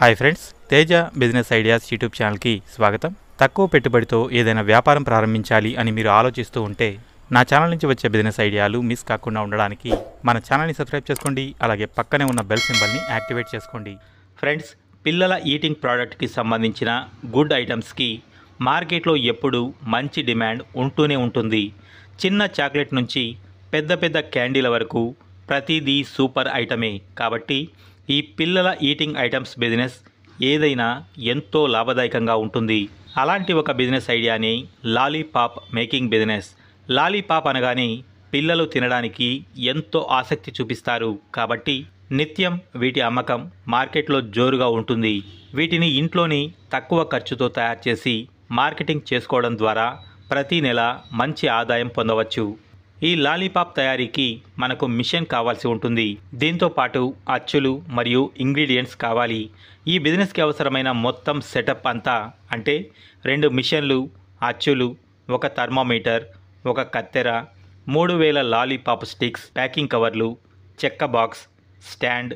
hi friends Teja business ideas YouTube ఛానల్కి స్వాగతం తక్కువ పెట్టుబడితో ఏదైనా వ్యాపారం ప్రారంభించాలి అని మీరు ఆలోచిస్తూ ఉంటే నా ఛానల్ నుంచి వచ్చే బిజినెస్ ఐడియాలు మిస్ కాకుండా ఉండడానికి మన ఛానల్ని సబ్స్క్రైబ్ చేసుకోండి అలాగే పక్కనే ఉన్న బెల్ సింబల్ని యాక్టివేట్ చేసుకోండి ఫ్రెండ్స్ పిల్లల ఈటింగ్ ప్రోడక్ట్కి సంబంధించిన గుడ్ ఐటమ్స్కి మార్కెట్లో ఎప్పుడు మంచి డిమాండ్ ఉంటూనే ఉంటుంది చిన్న చాక్లెట్ నుంచి పెద్ద పెద్ద క్యాండీల వరకు ప్రతిదీ సూపర్ ఐటమే కాబట్టి ఈ పిల్లల ఈటింగ్ ఐటమ్స్ బిజినెస్ ఏదైనా ఎంతో లాభదాయకంగా ఉంటుంది అలాంటి ఒక బిజినెస్ ఐడియాని లాలీపాప్ మేకింగ్ బిజినెస్ లాలీపాప్ అనగానే పిల్లలు తినడానికి ఎంతో ఆసక్తి చూపిస్తారు కాబట్టి నిత్యం వీటి అమ్మకం మార్కెట్లో జోరుగా ఉంటుంది వీటిని ఇంట్లోని తక్కువ ఖర్చుతో తయారు చేసి మార్కెటింగ్ చేసుకోవడం ద్వారా ప్రతీ నెల మంచి ఆదాయం పొందవచ్చు ఈ లాలీపాప్ తయారీకి మనకు మిషన్ కావాల్సి ఉంటుంది దీంతో పాటు అచ్చులు మరియు ఇంగ్రీడియంట్స్ కావాలి ఈ బిజినెస్కి అవసరమైన మొత్తం సెటప్ అంతా అంటే రెండు మిషన్లు అచ్చులు ఒక థర్మోమీటర్ ఒక కత్తెర మూడు వేల లాలీపాప్ స్టిక్స్ ప్యాకింగ్ కవర్లు చెక్క బాక్స్ స్టాండ్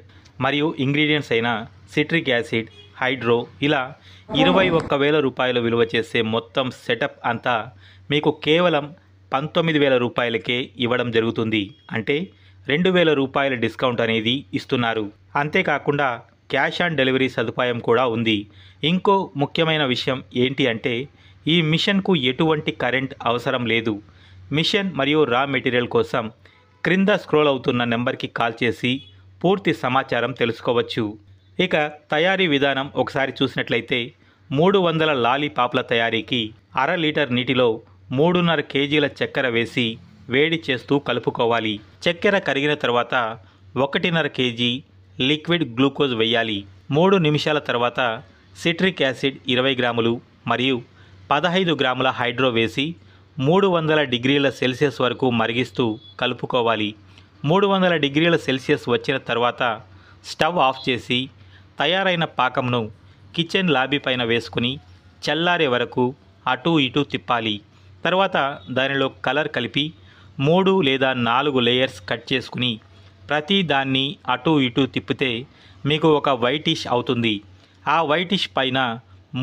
మరియు ఇంగ్రీడియంట్స్ అయిన సిట్రిక్ యాసిడ్ హైడ్రో ఇలా ఇరవై ఒక్క వేల రూపాయలు విలువ చేసే మొత్తం సెటప్ అంతా మీకు కేవలం పంతొమ్మిది వేల రూపాయలకే ఇవ్వడం జరుగుతుంది అంటే రెండు వేల రూపాయల డిస్కౌంట్ అనేది ఇస్తున్నారు అంతేకాకుండా క్యాష్ ఆన్ డెలివరీ సదుపాయం కూడా ఉంది ఇంకో ముఖ్యమైన విషయం ఏంటి అంటే ఈ మిషన్కు ఎటువంటి కరెంట్ అవసరం లేదు మిషన్ మరియు రా మెటీరియల్ కోసం క్రింద స్క్రోల్ అవుతున్న నెంబర్కి కాల్ చేసి పూర్తి సమాచారం తెలుసుకోవచ్చు ఇక తయారీ విధానం ఒకసారి చూసినట్లయితే మూడు వందల లాలీపాప్ల తయారీకి అర లీటర్ నీటిలో మూడున్నర కేజీల చక్కెర వేసి వేడి చేస్తూ కలుపుకోవాలి చక్కెర కరిగిన తర్వాత ఒకటిన్నర కేజీ లిక్విడ్ గ్లూకోజ్ వేయాలి మూడు నిమిషాల తర్వాత సిట్రిక్ యాసిడ్ ఇరవై గ్రాములు మరియు పదహైదు గ్రాముల హైడ్రో వేసి మూడు వందల డిగ్రీల సెల్సియస్ వరకు మరిగిస్తూ కలుపుకోవాలి మూడు వందల డిగ్రీల సెల్సియస్ వచ్చిన తర్వాత స్టవ్ ఆఫ్ చేసి తయారైన పాకంను కిచెన్ లాబీ పైన వేసుకుని చల్లారే వరకు అటూ ఇటూ తిప్పాలి తర్వాత దానిలో కలర్ కలిపి మూడు లేదా నాలుగు లేయర్స్ కట్ చేసుకుని ప్రతి దాన్ని అటు ఇటు తిప్పితే మీకు ఒక వైటిష్ అవుతుంది ఆ వైటిష్ పైన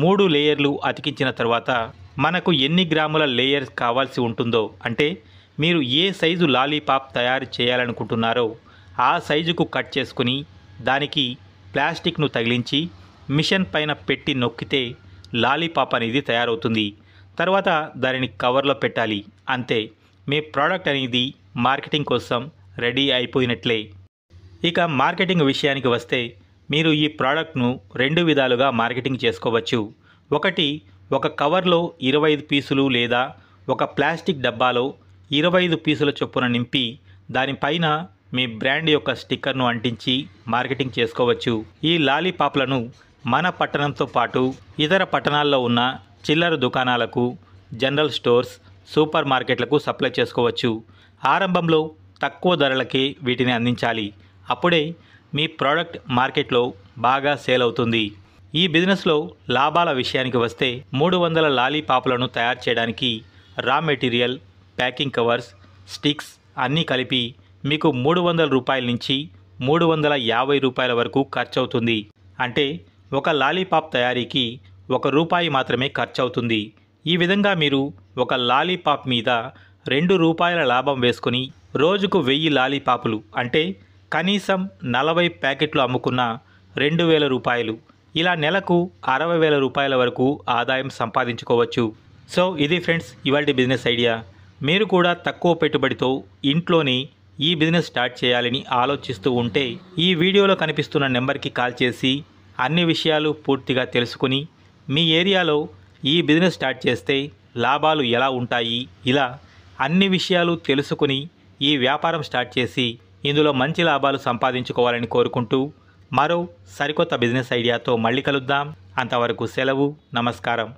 మూడు లేయర్లు అతికించిన తర్వాత మనకు ఎన్ని గ్రాముల లేయర్స్ కావాల్సి ఉంటుందో అంటే మీరు ఏ సైజు లాలీపాప్ తయారు చేయాలనుకుంటున్నారో ఆ సైజుకు కట్ చేసుకుని దానికి ప్లాస్టిక్ను తగిలించి మిషన్ పైన పెట్టి నొక్కితే లాలీపాప్ అనేది తయారవుతుంది తర్వాత దానిని కవర్లో పెట్టాలి అంతే మీ ప్రోడక్ట్ అనేది మార్కెటింగ్ కోసం రెడీ అయిపోయినట్లే ఇక మార్కెటింగ్ విషయానికి వస్తే మీరు ఈ ప్రోడక్ట్ను రెండు విధాలుగా మార్కెటింగ్ చేసుకోవచ్చు ఒకటి ఒక కవర్లో ఇరవై ఐదు పీసులు లేదా ఒక ప్లాస్టిక్ డబ్బాలో ఇరవై ఐదు పీసుల చొప్పున నింపి దానిపైన మీ బ్రాండ్ యొక్క స్టిక్కర్ను అంటించి మార్కెటింగ్ చేసుకోవచ్చు ఈ లాలీపాప్లను మన పట్టణంతో పాటు ఇతర పట్టణాల్లో ఉన్న చిల్లర దుకాణాలకు జనరల్ స్టోర్స్ సూపర్ మార్కెట్లకు సప్లై చేసుకోవచ్చు ఆరంభంలో తక్కువ ధరలకే వీటిని అందించాలి అప్పుడే మీ ప్రోడక్ట్ మార్కెట్లో బాగా సేల్ అవుతుంది ఈ బిజినెస్లో లాభాల విషయానికి వస్తే మూడు వందల లాలీపాప్లను తయారు చేయడానికి raw material packing covers sticks అన్నీ కలిపి మీకు మూడు వందల రూపాయల నుంచి మూడు వందల యాభై రూపాయల వరకు ఖర్చవుతుంది అంటే ఒక లాలీపాప్ తయారీకి ఒక రూపాయి మాత్రమే ఖర్చవుతుంది ఈ విధంగా మీరు ఒక లాలీపాప్ మీద రెండు రూపాయల లాభం వేసుకుని రోజుకు వెయ్యి లాలీపాపులు అంటే కనీసం నలభై ప్యాకెట్లు అమ్ముకున్న రెండు వేల రూపాయలు ఇలా నెలకు అరవై వేల రూపాయల వరకు ఆదాయం సంపాదించుకోవచ్చు సో ఇది ఫ్రెండ్స్ ఇవాళ బిజినెస్ ఐడియా మీరు కూడా తక్కువ పెట్టుబడితో ఇంట్లోనే ఈ బిజినెస్ స్టార్ట్ చేయాలని ఆలోచిస్తూ ఉంటే ఈ వీడియోలో కనిపిస్తున్న నెంబర్కి కాల్ చేసి అన్ని విషయాలు పూర్తిగా తెలుసుకుని మీ ఏరియాలో ఈ బిజినెస్ స్టార్ట్ చేస్తే లాభాలు ఎలా ఉంటాయి ఇలా అన్ని విషయాలు తెలుసుకుని ఈ వ్యాపారం స్టార్ట్ చేసి ఇందులో మంచి లాభాలు సంపాదించుకోవాలని కోరుకుంటూ మరో సరికొత్త బిజినెస్ ఐడియాతో మళ్ళీ కలుద్దాం అంతవరకు సెలవు నమస్కారం